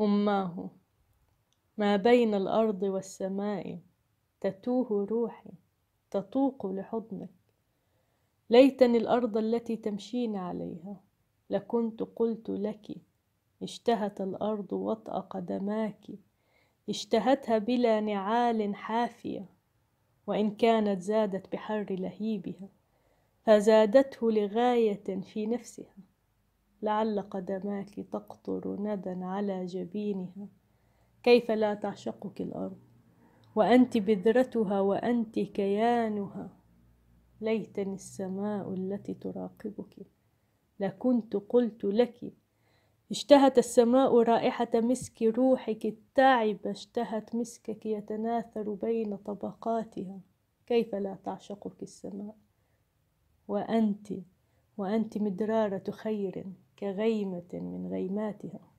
أماه ما بين الأرض والسماء تتوه روحي تطوق لحضنك ليتني الأرض التي تمشين عليها لكنت قلت لك اشتهت الأرض وطأ قدماك اشتهتها بلا نعال حافية وإن كانت زادت بحر لهيبها فزادته لغاية في نفسها لعل قدماك تقطر ندى على جبينها كيف لا تعشقك الأرض وأنت بذرتها وأنت كيانها ليتني السماء التي تراقبك لكنت قلت لك اشتهت السماء رائحة مسك روحك التعب اشتهت مسكك يتناثر بين طبقاتها كيف لا تعشقك السماء وأنت وأنت مدرارة خير كغيمة من غيماتها